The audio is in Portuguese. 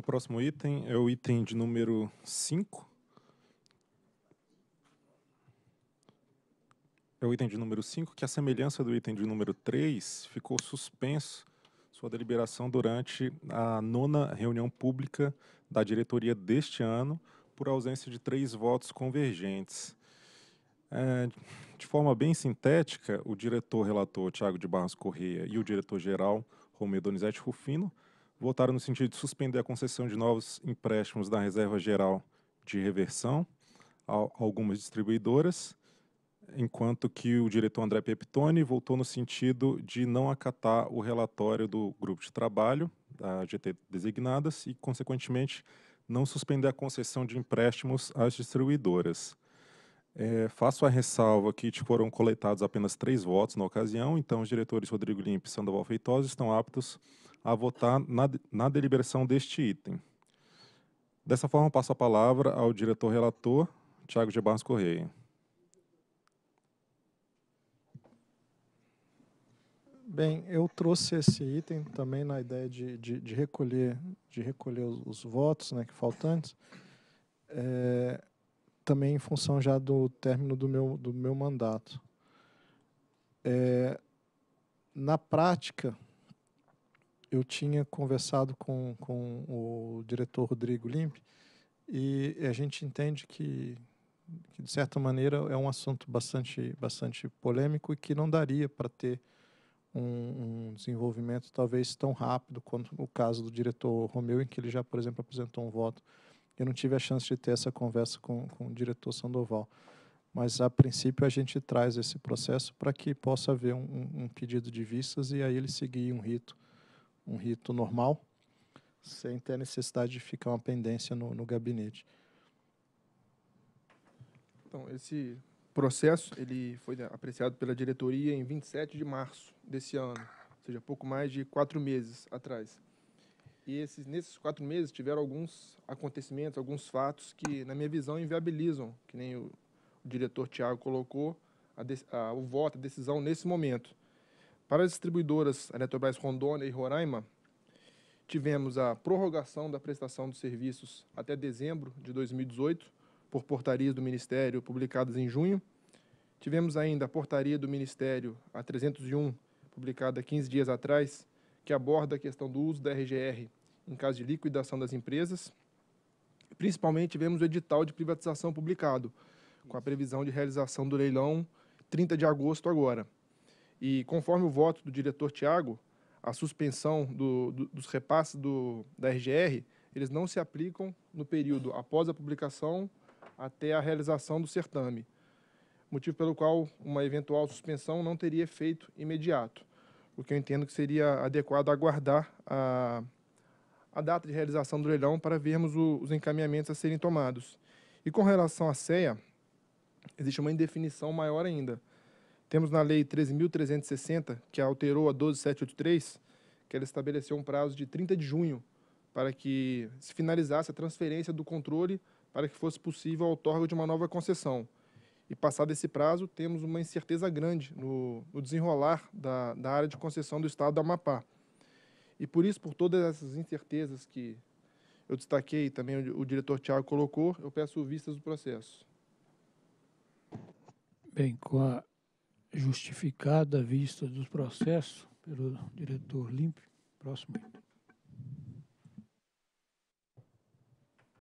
o próximo item é o item de número 5. É o item de número 5, que a semelhança do item de número 3 ficou suspenso sua deliberação durante a nona reunião pública da diretoria deste ano, por ausência de três votos convergentes. É, de forma bem sintética, o diretor-relator Tiago de Barros Correia e o diretor-geral Romeu Donizete Rufino votaram no sentido de suspender a concessão de novos empréstimos da Reserva Geral de Reversão a algumas distribuidoras, enquanto que o diretor André Peptoni voltou no sentido de não acatar o relatório do grupo de trabalho da GT designadas e, consequentemente, não suspender a concessão de empréstimos às distribuidoras. É, faço a ressalva que foram coletados apenas três votos na ocasião, então os diretores Rodrigo Limpe e Sandoval Feitosa estão aptos a votar na, na deliberação deste item. Dessa forma, passo a palavra ao diretor relator, Tiago de Barros Correia. Bem, eu trouxe esse item também na ideia de, de, de recolher, de recolher os, os, votos né, que faltantes, é, também em função já do término do meu, do meu mandato. É, na prática, eu tinha conversado com, com o diretor Rodrigo Limpe e a gente entende que, que, de certa maneira, é um assunto bastante, bastante polêmico e que não daria para ter um, um, desenvolvimento talvez tão rápido quanto o caso do diretor Romeu, em que ele já, por exemplo, apresentou um voto. Eu não tive a chance de ter essa conversa com, com o diretor Sandoval. Mas, a princípio, a gente traz esse processo para que possa haver um, um pedido de vistas e aí ele seguir um rito um rito normal, sem ter a necessidade de ficar uma pendência no, no gabinete. Então, esse processo ele foi apreciado pela diretoria em 27 de março desse ano, ou seja, pouco mais de quatro meses atrás. E esses, nesses quatro meses tiveram alguns acontecimentos, alguns fatos que, na minha visão, inviabilizam, que nem o, o diretor Tiago colocou, a a, o voto, a decisão nesse momento. Para as distribuidoras Eletrobras Rondônia e Roraima, tivemos a prorrogação da prestação dos serviços até dezembro de 2018, por portarias do Ministério publicadas em junho. Tivemos ainda a portaria do Ministério a 301, publicada 15 dias atrás, que aborda a questão do uso da RGR em caso de liquidação das empresas. Principalmente tivemos o edital de privatização publicado, com a previsão de realização do leilão 30 de agosto agora. E conforme o voto do diretor Tiago, a suspensão do, do, dos repasses do, da RGR, eles não se aplicam no período após a publicação até a realização do certame, motivo pelo qual uma eventual suspensão não teria efeito imediato, o que eu entendo que seria adequado aguardar a, a data de realização do leilão para vermos o, os encaminhamentos a serem tomados. E com relação à CEA, existe uma indefinição maior ainda, temos na Lei 13.360, que alterou a 12783, que ela estabeleceu um prazo de 30 de junho para que se finalizasse a transferência do controle para que fosse possível a outorga de uma nova concessão. E passado esse prazo, temos uma incerteza grande no, no desenrolar da, da área de concessão do Estado da Amapá. E por isso, por todas essas incertezas que eu destaquei e também o, o diretor Tiago colocou, eu peço vistas do processo. Bem, com a justificada à vista dos processos pelo diretor Limpe. Próximo